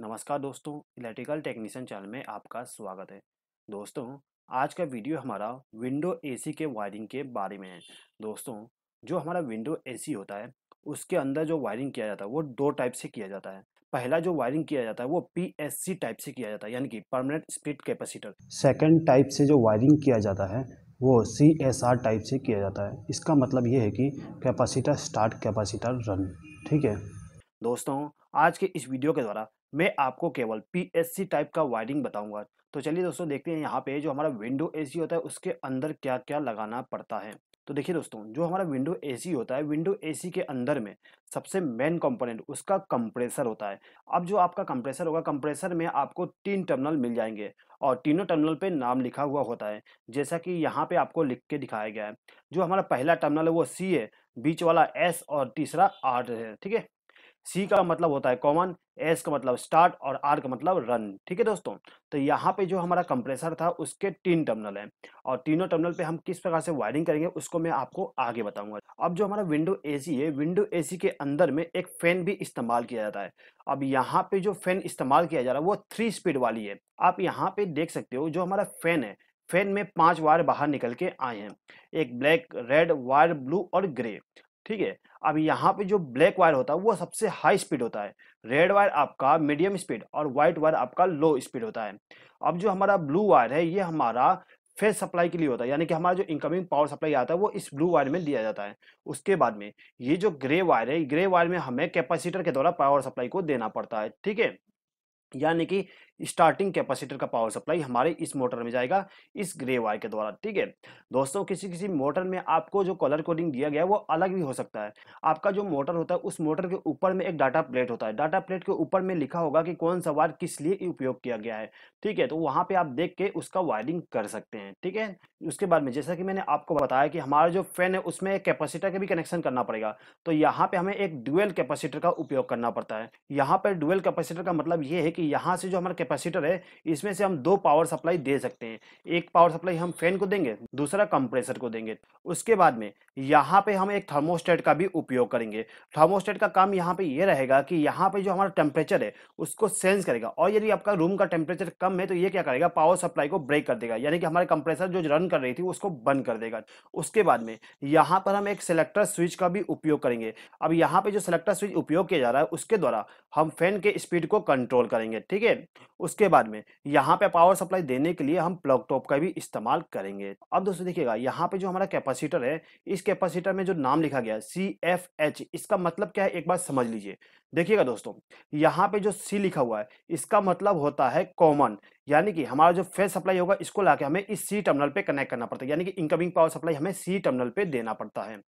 नमस्कार दोस्तों electrical technician channel में आपका स्वागत है दोस्तों आज का वीडियो हमारा विंडो एसी के वायरिंग के बारे में है दोस्तों जो हमारा विंडो एसी होता है उसके अंदर जो वायरिंग किया जाता है वो दो टाइप से किया जाता है पहला जो वायरिंग किया जाता है वो पी टाइप से किया जाता है यानी कि permanent speed capacitor second type से जो वायरिंग किया जाता है वो सी एस आर टाइप से किया जाता है इसका मतलब ये है कि कैपेसिटर स्टार्ट कैपेसिटर रन ठीक है दोस्तों आज के इस वीडियो के द्वारा मैं आपको केवल पी टाइप का वायरिंग बताऊंगा तो चलिए दोस्तों देखते हैं यहाँ पे जो हमारा विंडो एसी होता है उसके अंदर क्या क्या लगाना पड़ता है तो देखिए दोस्तों जो हमारा विंडो एसी होता है विंडो एसी के अंदर में सबसे मेन कंपोनेंट उसका कंप्रेसर होता है अब जो आपका कंप्रेसर होगा कंप्रेसर में आपको तीन टर्मिनल मिल जाएंगे और तीनों टर्मिनल पे नाम लिखा हुआ होता है जैसा कि यहाँ पे आपको लिख के दिखाया गया है जो हमारा पहला टर्मिनल है वो सी है बीच वाला एस और तीसरा आर है ठीक है सी का मतलब होता है कॉमन एस का मतलब स्टार्ट और आर का मतलब रन ठीक है दोस्तों तो यहाँ पे जो हमारा कंप्रेसर था उसके तीन टर्मिनल हैं और तीनों टर्मिनल पे हम किस प्रकार से वायरिंग करेंगे उसको मैं आपको आगे बताऊंगा अब जो हमारा विंडो एसी है विंडो एसी के अंदर में एक फैन भी इस्तेमाल किया जाता है अब यहाँ पे जो फैन इस्तेमाल किया जा रहा है वो थ्री स्पीड वाली है आप यहाँ पे देख सकते हो जो हमारा फैन है फैन में पांच वायर बाहर निकल के आए हैं एक ब्लैक रेड वायर ब्लू और ग्रे ठीक है अब यहाँ पे जो ब्लैक वायर होता है वो सबसे हाई स्पीड होता है रेड वायर आपका मीडियम स्पीड और व्हाइट वायर आपका लो स्पीड होता है अब जो हमारा ब्लू वायर है ये हमारा फेस सप्लाई के लिए होता है यानी कि हमारा जो इनकमिंग पावर सप्लाई आता है वो इस ब्लू वायर में दिया जाता है उसके बाद में ये जो ग्रे वायर है ग्रे वायर में हमें कैपेसिटर के द्वारा पावर सप्लाई को देना पड़ता है ठीक है यानी कि स्टार्टिंग कैपेसिटर का पावर सप्लाई हमारे इस मोटर में जाएगा इस ग्रे वायर के द्वारा ठीक है दोस्तों किसी किसी मोटर में आपको जो कलर कोडिंग दिया गया वो अलग भी हो सकता है आपका जो मोटर होता है उस मोटर के ऊपर में एक डाटा प्लेट होता है डाटा प्लेट के ऊपर में लिखा होगा कि कौन सा वायर किस लिए उपयोग किया गया है ठीक है तो वहाँ पर आप देख के उसका वायरिंग कर सकते हैं ठीक है उसके बाद में जैसा कि मैंने आपको बताया कि हमारा जो फैन है उसमें कैपेसिटर का भी कनेक्शन करना पड़ेगा तो यहाँ पे हमें एक डुअल कैपेसिटर का उपयोग करना पड़ता है यहाँ पर डुअल कैपेसिटर का मतलब ये है कि यहाँ से जो हमारा कैपेसिटर है इसमें से हम दो पावर सप्लाई दे सकते हैं एक पावर सप्लाई हम फैन को देंगे दूसरा कंप्रेसर को देंगे उसके बाद में यहाँ पे हम एक थर्मोस्टेट का भी उपयोग करेंगे थर्मोस्टेट का काम यहाँ पे ये यह रहेगा कि यहाँ पे जो हमारा टेम्परेचर है उसको सेंस करेगा और यदि आपका रूम का टेम्परेचर कम है तो ये क्या करेगा पावर सप्लाई को ब्रेक कर देगा यानी कि हमारे कंप्रेसर जो रन कर रही थी उसको बंद कर देगा उसके बाद में यहाँ पर हम एक सिलेक्टर स्विच का भी उपयोग करेंगे अब यहाँ पे जो सिलेक्टर स्विच उपयोग किया जा रहा है उसके द्वारा हम फैन के स्पीड को कंट्रोल करेंगे ठीक है उसके बाद में यहाँ पे पावर सप्लाई देने के लिए हम प्लग टॉप का भी इस्तेमाल करेंगे अब दोस्तों देखिएगा यहाँ पे जो हमारा कैपेसिटर है इस कैपेसिटर में जो नाम लिखा गया है सी एफ एच इसका मतलब क्या है एक बार समझ लीजिए देखिएगा दोस्तों यहाँ पे जो सी लिखा हुआ है इसका मतलब होता है कॉमन यानी कि हमारा जो फेस सप्लाई होगा इसको लाके हमें इस सी टर्मिनल पे कनेक्ट करना पड़ता है यानी कि इनकमिंग पावर सप्लाई हमें सी टर्मिनल पे देना पड़ता है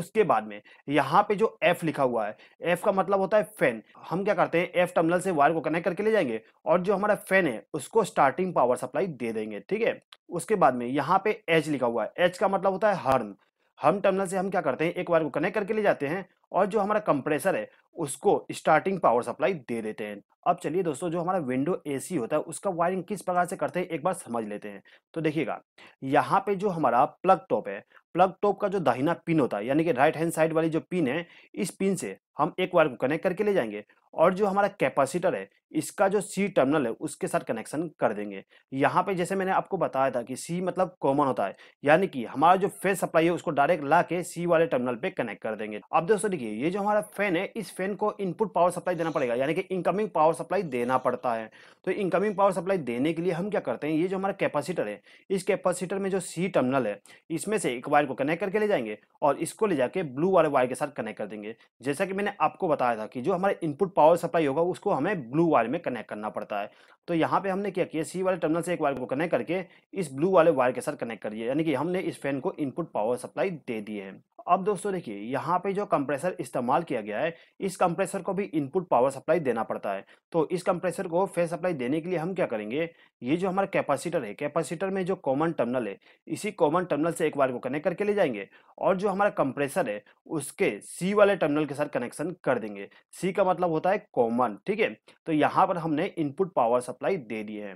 उसके बाद में यहाँ पे जो एफ लिखा हुआ है एफ का मतलब होता है फैन हम क्या करते हैं एफ टर्मिनल से वायर को कनेक्ट करके ले जाएंगे और जो हमारा फैन है उसको स्टार्टिंग पावर सप्लाई दे देंगे ठीक है उसके बाद में यहाँ पे एच लिखा हुआ है एच का मतलब होता है हर्न हम टर्मिनल से हम क्या करते हैं एक वायर को कनेक्ट करके ले जाते हैं और जो हमारा कंप्रेसर है उसको स्टार्टिंग पावर सप्लाई दे देते हैं अब चलिए दोस्तों जो हमारा विंडो एसी होता है उसका वायरिंग किस प्रकार से करते हैं एक बार समझ लेते हैं तो देखिएगा यहाँ पे जो हमारा प्लग टॉप है प्लग टॉप का जो दाहिना पिन होता है यानी कि राइट हैंड साइड वाली जो पिन है इस पिन से हम एक वायर को कनेक्ट करके ले जाएंगे और जो हमारा कैपेसिटर है इसका जो सी टर्मिनल है उसके साथ कनेक्शन कर देंगे यहाँ पे जैसे मैंने आपको बताया था कि सी मतलब कॉमन होता है यानी कि हमारा जो फैन सप्लाई है उसको डायरेक्ट ला के सी वाले टर्मिनल पे कनेक्ट कर देंगे अब दोस्तों देखिए ये जो हमारा फैन है इस फैन को इनपुट पावर सप्लाई देना पड़ेगा यानी कि इनकमिंग पावर सप्लाई देना पड़ता है तो इनकमिंग पावर सप्लाई देने के लिए हम क्या करते हैं ये जो हमारा कैपेसिटर है इस कैपेसिटर में जो सी टर्मिनल है इसमें से एक वायर को कनेक्ट करके ले जाएंगे और इसको ले जाके ब्लू वाले वायर के साथ कनेक्ट कर देंगे जैसा कि मैंने आपको बताया था कि जो हमारा इनपुट पावर सप्लाई होगा उसको हमें ब्लू वायर वायर में कनेक्ट करना पड़ता है तो यहाँ पे हमने क्या किया सी वाले टर्मिनल से एक वायर को कनेक्ट करके इस ब्लू वाले वायर के साथ कनेक्ट कर दिया यानी कि हमने इस फैन को इनपुट पावर सप्लाई दे दिए हैं अब दोस्तों देखिए यहाँ पे जो कंप्रेसर इस्तेमाल किया गया है इस कंप्रेसर को भी इनपुट पावर सप्लाई देना पड़ता है तो इस कंप्रेसर को फेस सप्लाई देने के लिए हम क्या करेंगे ये जो हमारा कैपेसिटर है कैपेसिटर में जो कॉमन टर्मिनल है इसी कॉमन टर्मिनल से एक वायर को कनेक्ट करके ले जाएंगे और जो हमारा कंप्रेसर है उसके सी वाले टर्मिनल के साथ कनेक्शन कर देंगे सी का मतलब होता है कॉमन ठीक है तो यहाँ पर हमने इनपुट पावर सप्लाई दे दी है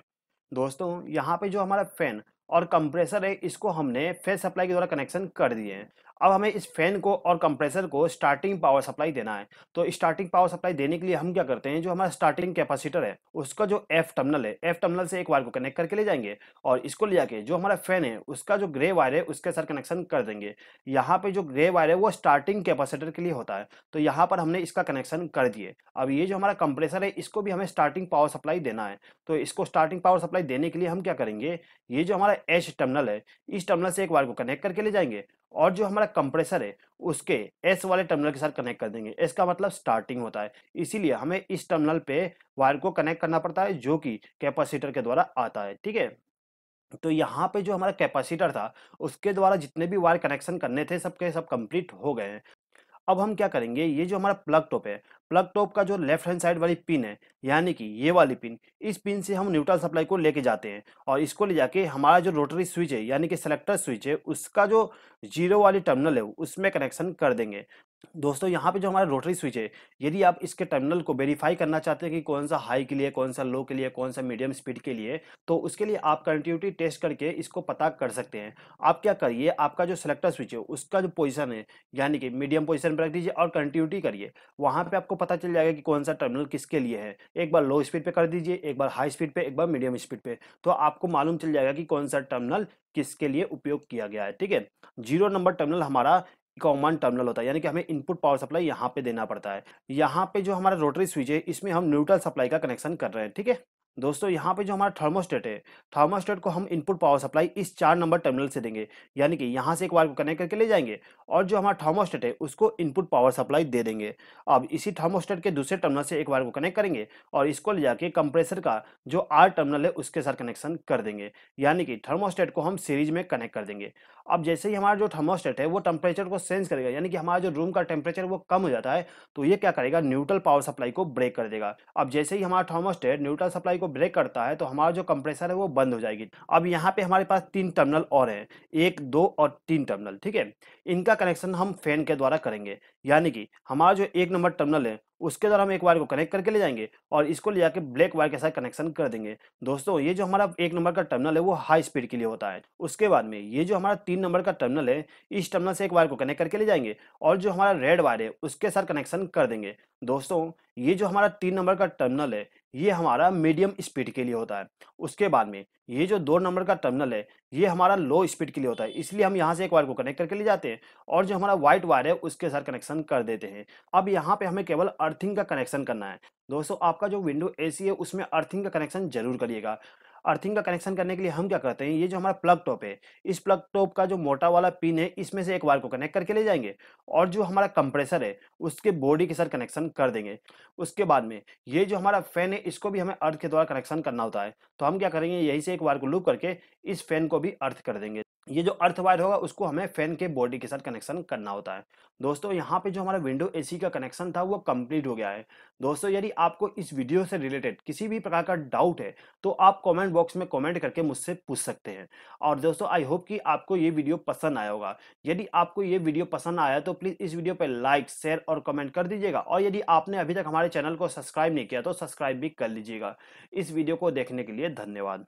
दोस्तों यहाँ पे जो हमारा फैन और कंप्रेसर है इसको हमने फेस सप्लाई के द्वारा कनेक्शन कर दिए हैं अब हमें इस फैन को और कंप्रेसर को स्टार्टिंग पावर सप्लाई देना है तो स्टार्टिंग पावर सप्लाई देने के लिए हम क्या करते हैं जो हमारा स्टार्टिंग कैपेसिटर है उसका जो एफ टर्मिनल है एफ टर्मिनल से एक वायर को कनेक्ट करके ले जाएंगे और इसको ले जाके जो हमारा फैन है उसका जो ग्रे वायर है उसके साथ कनेक्शन कर देंगे यहाँ पे जो ग्रे वायर है वो स्टार्टिंग कैपेसिटर के लिए होता है तो यहाँ पर हमने इसका कनेक्शन कर दिए अब ये जो हमारा कंप्रेसर है इसको भी हमें स्टार्टिंग पावर सप्लाई देना है तो इसको स्टार्टिंग पावर सप्लाई देने के लिए हम क्या करेंगे ये जो हमारा एच टर्मिनल है इस टर्मिनल से एक वायर को कनेक्ट करके ले जाएंगे और जो हमारा कंप्रेसर है उसके एस वाले टर्मिनल के साथ कनेक्ट कर देंगे एस का मतलब स्टार्टिंग होता है इसीलिए हमें इस टर्मिनल पे वायर को कनेक्ट करना पड़ता है जो कि कैपेसिटर के द्वारा आता है ठीक है तो यहाँ पे जो हमारा कैपेसिटर था उसके द्वारा जितने भी वायर कनेक्शन करने थे सबके सब कंप्लीट हो गए हैं अब हम क्या करेंगे ये जो हमारा प्लग टॉप है प्लग टॉप का जो लेफ्ट हैंड साइड वाली पिन है यानी कि ये वाली पिन इस पिन से हम न्यूट्रल सप्लाई को लेके जाते हैं और इसको ले जाके हमारा जो रोटरी स्विच है यानी कि सेलेक्टर स्विच है उसका जो जीरो वाली टर्मिनल है उसमें कनेक्शन कर देंगे दोस्तों यहाँ पे जो हमारा रोटरी स्विच है यदि आप इसके टर्मिनल को वेरीफाई करना चाहते हैं कि कौन सा हाई के लिए कौन सा लो के लिए कौन सा मीडियम स्पीड के लिए तो उसके लिए आप कंटिन्यूटी टेस्ट करके इसको पता कर सकते हैं आप क्या करिए आपका जो सिलेक्टर स्विच है उसका जो पोजिशन है यानी कि मीडियम पोजिशन पर रख दीजिए और कंटिन्यूटी करिए वहाँ पर आपको पता चल जाएगा कि कौन सा टर्मिनल किसके लिए है एक बार लो स्पीड पर कर दीजिए एक बार हाई स्पीड पर एक बार मीडियम स्पीड पर तो आपको मालूम चल जाएगा कि कौन सा टर्मिनल किसके लिए उपयोग किया गया है ठीक है जीरो नंबर टर्मिनल हमारा कॉमन टर्मिनल होता है यानी कि हमें इनपुट पावर सप्लाई यहाँ पे देना पड़ता है यहाँ पे जो हमारा रोटरी स्विच है इसमें हम न्यूट्रल सप्लाई का कनेक्शन कर रहे हैं ठीक है दोस्तों यहाँ पे जो हमारा थर्मोस्टेट है थर्मोस्टेट को हम इनपुट पावर सप्लाई इस चार नंबर टर्मिनल से देंगे यानी कि यहाँ से एक वायर को कनेक्ट करके ले जाएंगे और जो हमारा थर्मोस्टेट है उसको इनपुट पावर सप्लाई दे देंगे अब इसी थर्मोस्टेट के दूसरे टर्मिनल से एक वायर को कनेक्ट करेंगे और इसको ले जाके कंप्रेसर का जो आर टर्मिनल है उसके साथ कनेक्शन कर देंगे यानी कि थर्मोस्टेट को हम सीरीज में कनेक्ट कर देंगे अब जैसे ही हमारा जो थर्मोस्टेट है वो टेम्परेचर को सेंस करेगा यानी कि हमारा जो रूम का टेम्परेचर वो कम हो जाता है तो ये क्या करेगा न्यूट्रल पावर सप्लाई को ब्रेक कर देगा अब जैसे ही हमारा थर्मोस्टेट न्यूट्रल सप्लाई को ब्रेक करता है तो हमारा जो कंप्रेसर है वो बंद हो जाएगी अब यहाँ पे हमारे पास तीन टर्मिनल और हैं एक दो और तीन टर्मिनल ठीक है इनका कनेक्शन हम फैन के द्वारा करेंगे यानी कि हमारा जो एक नंबर टर्मिनल है उसके द्वारा हम एक वायर को कनेक्ट करके ले जाएंगे और इसको ले जाकर ब्लैक वायर के साथ कनेक्शन कर देंगे दोस्तों ये जो हमारा एक नंबर का टर्मिनल है वो हाई स्पीड के लिए होता है उसके बाद में ये जो हमारा तीन नंबर का टर्मिनल है इस टर्मिनल से एक वायर को कनेक्ट करके ले जाएंगे और जो हमारा रेड वायर है उसके साथ कनेक्शन कर देंगे दोस्तों ये जो हमारा तीन नंबर का टर्मिनल है ये हमारा मीडियम स्पीड के लिए होता है उसके बाद में ये जो दो नंबर का टर्मिनल है ये हमारा लो स्पीड के लिए होता है इसलिए हम यहाँ से एक वायर को कनेक्ट करके ले जाते हैं और जो हमारा वाइट वायर है उसके साथ कनेक्शन कर देते हैं अब यहाँ पे हमें केवल अर्थिंग का कनेक्शन करना है दोस्तों आपका जो विंडो ए है उसमें अर्थिंग का कनेक्शन जरूर करिएगा अर्थिंग का कनेक्शन करने के लिए हम क्या करते हैं ये जो हमारा प्लग टॉप है इस प्लग टॉप का जो मोटा वाला पिन है इसमें से एक वायर को कनेक्ट करके ले जाएंगे और जो हमारा कंप्रेसर है उसके बॉडी के साथ कनेक्शन कर देंगे उसके बाद में ये जो हमारा फैन है इसको भी हमें अर्थ के द्वारा कनेक्शन करना होता है तो हम क्या करेंगे यही से एक वायर को लूप करके इस फैन को भी अर्थ कर देंगे ये जो अर्थ वायर होगा उसको हमें फैन के बॉडी के साथ कनेक्शन करना होता है दोस्तों यहाँ पे जो हमारा विंडो एसी का कनेक्शन था वो कंप्लीट हो गया है दोस्तों यदि आपको इस वीडियो से रिलेटेड किसी भी प्रकार का डाउट है तो आप कमेंट बॉक्स में कमेंट करके मुझसे पूछ सकते हैं और दोस्तों आई होप कि आपको ये वीडियो पसंद आया होगा यदि आपको ये वीडियो पसंद आया तो प्लीज़ इस वीडियो पर लाइक शेयर और कमेंट कर दीजिएगा और यदि आपने अभी तक हमारे चैनल को सब्सक्राइब नहीं किया तो सब्सक्राइब भी कर लीजिएगा इस वीडियो को देखने के लिए धन्यवाद